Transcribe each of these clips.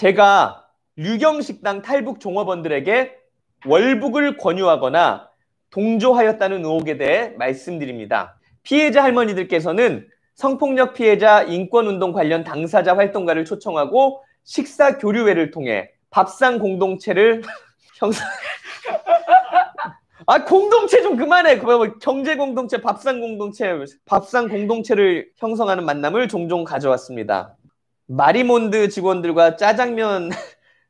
제가 유경식당 탈북 종업원들에게 월북을 권유하거나 동조하였다는 의혹에 대해 말씀드립니다. 피해자 할머니들께서는 성폭력 피해자 인권운동 관련 당사자 활동가를 초청하고 식사 교류회를 통해 밥상 공동체를 형성 아 공동체 좀 그만해 그 경제 공동체 밥상 공동체 밥상 공동체를 형성하는 만남을 종종 가져왔습니다. 마리몬드 직원들과 짜장면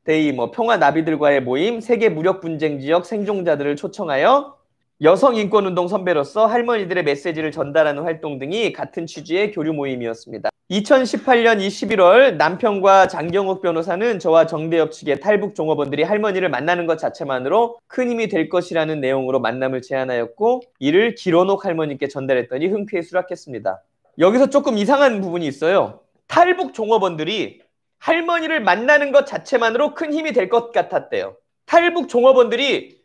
데이 뭐 평화 나비들과의 모임 세계 무력 분쟁 지역 생존자들을 초청하여 여성 인권 운동 선배로서 할머니들의 메시지를 전달하는 활동 등이 같은 취지의 교류 모임이었습니다. 2018년 2 1월 남편과 장경욱 변호사는 저와 정대협 측의 탈북 종업원들이 할머니를 만나는 것 자체만으로 큰 힘이 될 것이라는 내용으로 만남을 제안하였고 이를 기로녹 할머니께 전달했더니 흔쾌히 수락했습니다. 여기서 조금 이상한 부분이 있어요. 탈북 종업원들이 할머니를 만나는 것 자체만으로 큰 힘이 될 것 같았대요. 탈북 종업원들이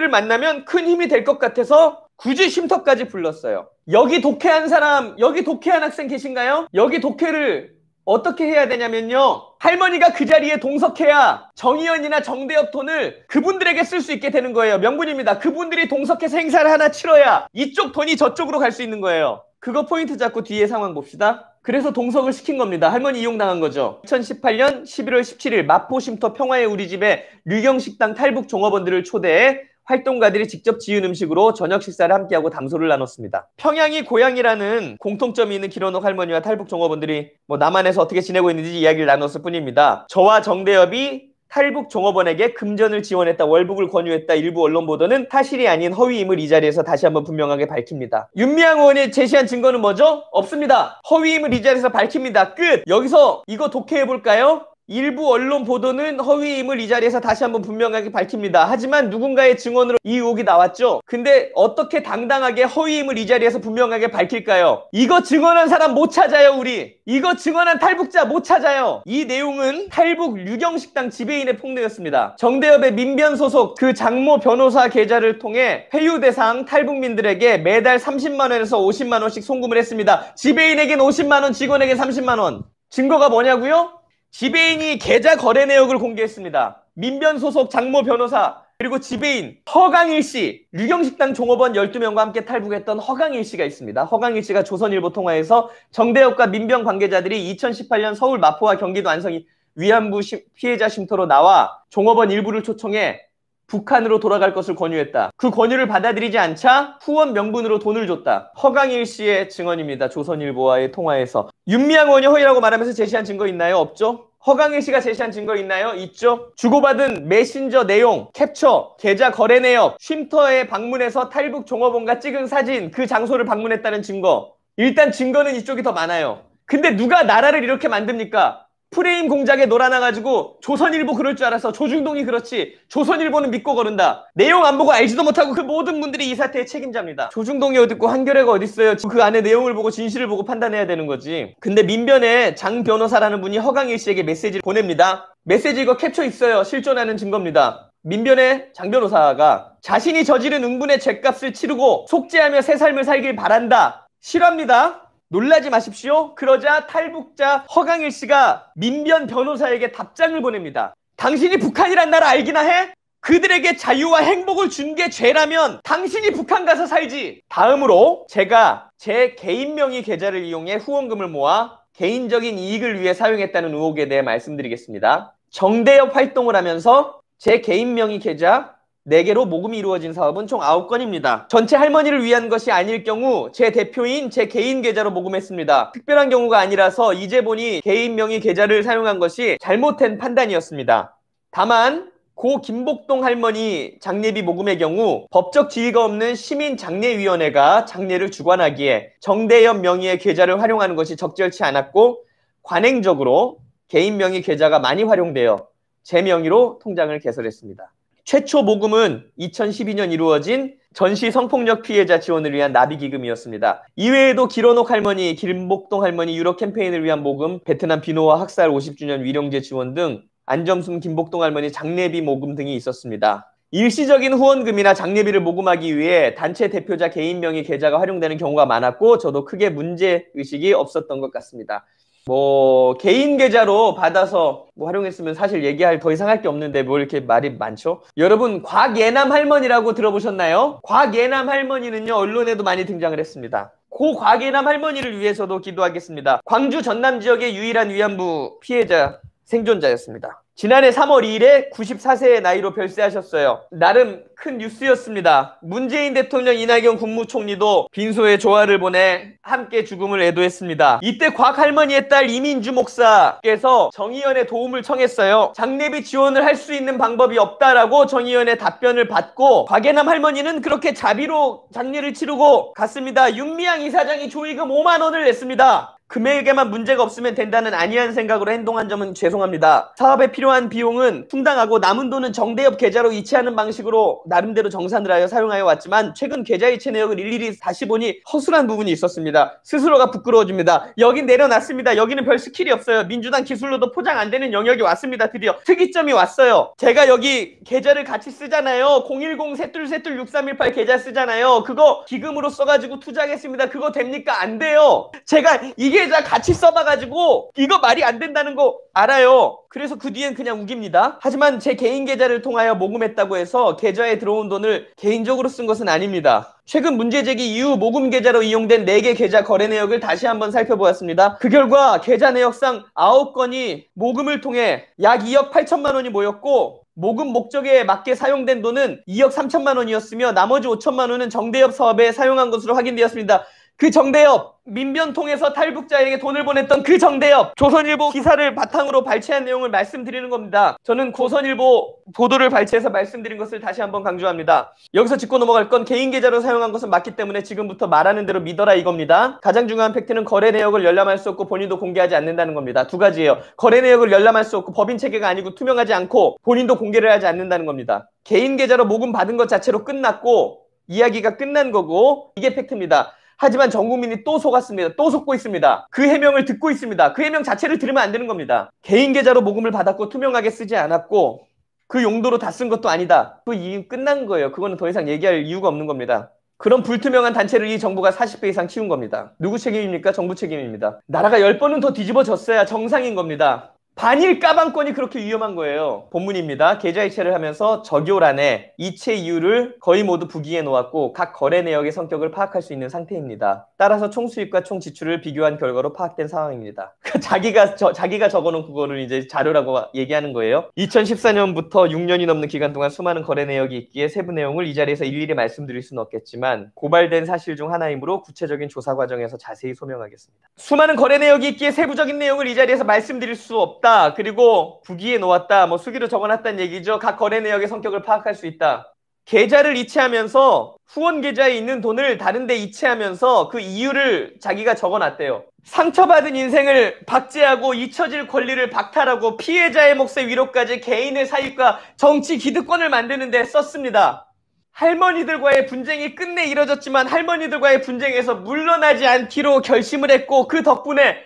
할머니를 만나면 큰 힘이 될 것 같아서 굳이 쉼터까지 불렀어요. 여기 독해한 사람, 여기 독해한 학생 계신가요? 여기 독해를 어떻게 해야 되냐면요. 할머니가 그 자리에 동석해야 정의연이나 정대협 돈을 그분들에게 쓸 수 있게 되는 거예요. 명분입니다. 그분들이 동석해서 행사를 하나 치러야 이쪽 돈이 저쪽으로 갈 수 있는 거예요. 그거 포인트 잡고 뒤에 상황 봅시다. 그래서 동석을 시킨 겁니다. 할머니 이용당한 거죠. 2018년 11월 17일 마포 쉼터 평화의 우리 집에 류경식당 탈북 종업원들을 초대해 활동가들이 직접 지은 음식으로 저녁 식사를 함께하고 담소를 나눴습니다. 평양이 고향이라는 공통점이 있는 길원옥 할머니와 탈북 종업원들이 뭐 남한에서 어떻게 지내고 있는지 이야기를 나눴을 뿐입니다. 저와 정대엽이 탈북 종업원에게 금전을 지원했다, 월북을 권유했다 일부 언론 보도는 사실이 아닌 허위임을 이 자리에서 다시 한번 분명하게 밝힙니다. 윤미향 의원이 제시한 증거는 뭐죠? 없습니다. 허위임을 이 자리에서 밝힙니다. 끝! 여기서 이거 독해해볼까요? 일부 언론 보도는 허위임을 이 자리에서 다시 한번 분명하게 밝힙니다. 하지만 누군가의 증언으로 이 의혹이 나왔죠. 근데 어떻게 당당하게 허위임을 이 자리에서 분명하게 밝힐까요? 이거 증언한 사람 못 찾아요, 우리. 이거 증언한 탈북자 못 찾아요. 이 내용은 탈북 유경식당 지배인의 폭로였습니다. 정대협의 민변 소속 그 장모 변호사 계좌를 통해 회유 대상 탈북민들에게 매달 30만 원에서 50만 원씩 송금을 했습니다. 지배인에겐 50만 원, 직원에겐 30만 원. 증거가 뭐냐고요? 지배인이 계좌 거래 내역을 공개했습니다. 민변 소속 장모 변호사 그리고 지배인 허강일 씨, 유경식당 종업원 12명과 함께 탈북했던 허강일 씨가 있습니다. 허강일 씨가 조선일보 통화에서 정대협과 민변 관계자들이 2018년 서울 마포와 경기도 안성이 위안부 심, 피해자 쉼터로 나와 종업원 일부를 초청해 북한으로 돌아갈 것을 권유했다. 그 권유를 받아들이지 않자 후원 명분으로 돈을 줬다. 허강일 씨의 증언입니다. 조선일보와의 통화에서 윤미향 의원이 허위라고 말하면서 제시한 증거 있나요? 없죠? 허강일 씨가 제시한 증거 있나요? 있죠. 주고받은 메신저 내용, 캡처, 계좌 거래 내역, 쉼터에 방문해서 탈북 종업원과 찍은 사진, 그 장소를 방문했다는 증거. 일단 증거는 이쪽이 더 많아요. 근데 누가 나라를 이렇게 만듭니까? 프레임 공작에 놀아나가지고 조선일보 그럴 줄 알아서 조중동이 그렇지 조선일보는 믿고 거른다. 내용 안 보고 알지도 못하고 그 모든 분들이 이 사태의 책임자입니다. 조중동이 어딨고 한겨레가 어딨어요. 그 안에 내용을 보고 진실을 보고 판단해야 되는 거지. 근데 민변에 장 변호사라는 분이 허강일 씨에게 메시지를 보냅니다. 메시지 이거 캡처 있어요. 실존하는 증거입니다. 민변의 장 변호사가 자신이 저지른 응분의 죄값을 치르고 속죄하며 새 삶을 살길 바란다. 싫합니다. 놀라지 마십시오. 그러자 탈북자 허강일 씨가 민변 변호사에게 답장을 보냅니다. 당신이 북한이란 나라 알기나 해? 그들에게 자유와 행복을 준 게 죄라면 당신이 북한 가서 살지. 다음으로 제가 제 개인 명의 계좌를 이용해 후원금을 모아 개인적인 이익을 위해 사용했다는 의혹에 대해 말씀드리겠습니다. 정대협 활동을 하면서 제 개인 명의 계좌 4개로 모금이 이루어진 사업은 총 9건입니다. 전체 할머니를 위한 것이 아닐 경우 제 대표인 제 개인 계좌로 모금했습니다. 특별한 경우가 아니라서 이제 보니 개인 명의 계좌를 사용한 것이 잘못된 판단이었습니다. 다만 고 김복동 할머니 장례비 모금의 경우 법적 지위가 없는 시민장례위원회가 장례를 주관하기에 정대현 명의의 계좌를 활용하는 것이 적절치 않았고 관행적으로 개인 명의 계좌가 많이 활용되어 제 명의로 통장을 개설했습니다. 최초 모금은 2012년 이루어진 전시 성폭력 피해자 지원을 위한 나비기금이었습니다. 이외에도 길원녹 할머니, 길목동 할머니 유럽 캠페인을 위한 모금, 베트남 비노와 학살 50주년 위령제 지원 등 안점순 김복동 할머니 장례비 모금 등이 있었습니다. 일시적인 후원금이나 장례비를 모금하기 위해 단체 대표자 개인 명의 계좌가 활용되는 경우가 많았고 저도 크게 문제 의식이 없었던 것 같습니다. 뭐 개인 계좌로 받아서 뭐 활용했으면 사실 얘기할 더 이상 할 게 없는데 뭐 이렇게 말이 많죠? 여러분 곽예남 할머니라고 들어보셨나요? 곽예남 할머니는요 언론에도 많이 등장을 했습니다. 고 곽예남 할머니를 위해서도 기도하겠습니다. 광주 전남 지역의 유일한 위안부 피해자 생존자였습니다. 지난해 3월 2일에 94세의 나이로 별세하셨어요. 나름 큰 뉴스였습니다. 문재인 대통령 이낙연 국무총리도 빈소에 조화를 보내 함께 죽음을 애도했습니다. 이때 곽 할머니의 딸 이민주 목사께서 정의연의 도움을 청했어요. 장례비 지원을 할 수 있는 방법이 없다라고 정의연의 답변을 받고 곽예남 할머니는 그렇게 자비로 장례를 치르고 갔습니다. 윤미향 이사장이 조의금 5만 원을 냈습니다. 금액에만 문제가 없으면 된다는 아니한 생각으로 행동한 점은 죄송합니다. 사업에 필요한 비용은 충당하고 남은 돈은 정대협 계좌로 이체하는 방식으로 나름대로 정산을 하여 사용하여 왔지만 최근 계좌 이체 내역을 일일이 다시 보니 허술한 부분이 있었습니다. 스스로가 부끄러워집니다. 여긴 내려놨습니다. 여기는 별 스킬이 없어요. 민주당 기술로도 포장 안 되는 영역이 왔습니다. 드디어 특이점이 왔어요. 제가 여기 계좌를 같이 쓰잖아요. 010 3 2세툴6318 계좌 쓰잖아요. 그거 기금으로 써가지고 투자하겠습니다. 그거 됩니까? 안 돼요. 제가 이게 피해자 같이 써봐가지고 이거 말이 안 된다는 거 알아요. 그래서 그 뒤엔 그냥 우깁니다. 하지만 제 개인 계좌를 통하여 모금했다고 해서 계좌에 들어온 돈을 개인적으로 쓴 것은 아닙니다. 최근 문제 제기 이후 모금 계좌로 이용된 4개 계좌 거래 내역을 다시 한번 살펴보았습니다. 그 결과 계좌 내역상 9건이 모금을 통해 약 2억 8천만 원이 모였고 모금 목적에 맞게 사용된 돈은 2억 3천만 원이었으며 나머지 5천만 원은 정대협 사업에 사용한 것으로 확인되었습니다. 그 정대협 민변 통해서 탈북자에게 돈을 보냈던 그 정대협 조선일보 기사를 바탕으로 발췌한 내용을 말씀드리는 겁니다. 저는 고선일보 보도를 발췌해서 말씀드린 것을 다시 한번 강조합니다. 여기서 짚고 넘어갈 건 개인 계좌로 사용한 것은 맞기 때문에 지금부터 말하는 대로 믿어라 이겁니다. 가장 중요한 팩트는 거래 내역을 열람할 수 없고 본인도 공개하지 않는다는 겁니다. 두 가지예요. 거래 내역을 열람할 수 없고 법인 체계가 아니고 투명하지 않고 본인도 공개를 하지 않는다는 겁니다. 개인 계좌로 모금 받은 것 자체로 끝났고 이야기가 끝난 거고 이게 팩트입니다. 하지만 전 국민이 또 속았습니다. 또 속고 있습니다. 그 해명을 듣고 있습니다. 그 해명 자체를 들으면 안 되는 겁니다. 개인 계좌로 모금을 받았고 투명하게 쓰지 않았고 그 용도로 다 쓴 것도 아니다. 그 이유 끝난 거예요. 그거는 더 이상 얘기할 이유가 없는 겁니다. 그런 불투명한 단체를 이 정부가 40배 이상 키운 겁니다. 누구 책임입니까? 정부 책임입니다. 나라가 10번은 더 뒤집어졌어야 정상인 겁니다. 반일 까방권이 그렇게 위험한 거예요. 본문입니다. 계좌이체를 하면서 적요란에 이체 이유를 거의 모두 부기해 놓았고 각 거래 내역의 성격을 파악할 수 있는 상태입니다. 따라서 총수입과 총지출을 비교한 결과로 파악된 상황입니다. 자기가 저, 자기가 적어놓은 그거를 이제 자료라고 얘기하는 거예요. 2014년부터 6년이 넘는 기간 동안 수많은 거래 내역이 있기에 세부 내용을 이 자리에서 일일이 말씀드릴 수는 없겠지만 고발된 사실 중 하나이므로 구체적인 조사 과정에서 자세히 소명하겠습니다. 수많은 거래 내역이 있기에 세부적인 내용을 이 자리에서 말씀드릴 수 없다. 적어다 그리고 부기에 놓았다. 뭐 수기로 적어놨다는 얘기죠. 각 거래 내역의 성격을 파악할 수 있다. 계좌를 이체하면서 후원 계좌에 있는 돈을 다른데 이체하면서 그 이유를 자기가 적어놨대요. 상처받은 인생을 박제하고 잊혀질 권리를 박탈하고 피해자의 몫의 위로까지 개인의 사익과 정치 기득권을 만드는 데 썼습니다. 할머니들과의 분쟁이 끝내 이뤄졌지만 할머니들과의 분쟁에서 물러나지 않기로 결심을 했고 그 덕분에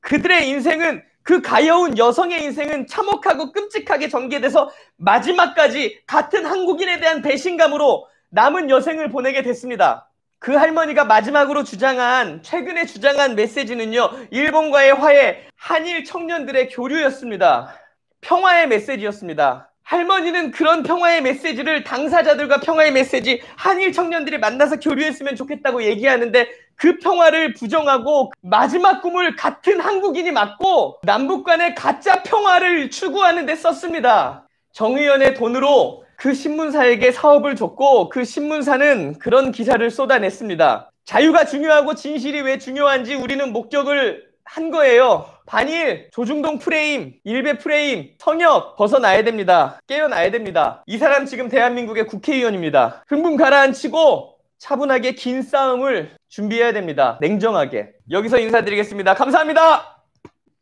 그들의 인생은 그 가여운 여성의 인생은 참혹하고 끔찍하게 전개돼서 마지막까지 같은 한국인에 대한 배신감으로 남은 여생을 보내게 됐습니다. 그 할머니가 마지막으로 주장한 최근에 주장한 메시지는요. 일본과의 화해, 한일 청년들의 교류였습니다. 평화의 메시지였습니다. 할머니는 그런 평화의 메시지를 당사자들과 평화의 메시지, 한일 청년들이 만나서 교류했으면 좋겠다고 얘기하는데 그 평화를 부정하고 마지막 꿈을 같은 한국인이 맞고 남북 간의 가짜 평화를 추구하는 데 썼습니다. 정의연의 돈으로 그 신문사에게 사업을 줬고 그 신문사는 그런 기사를 쏟아냈습니다. 자유가 중요하고 진실이 왜 중요한지 우리는 목격을 한 거예요. 반일, 조중동 프레임, 일베 프레임, 성역 벗어나야 됩니다. 깨어나야 됩니다. 이 사람 지금 대한민국의 국회의원입니다. 흥분 가라앉히고 차분하게 긴 싸움을 준비해야 됩니다. 냉정하게. 여기서 인사드리겠습니다. 감사합니다.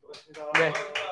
고맙습니다. 네.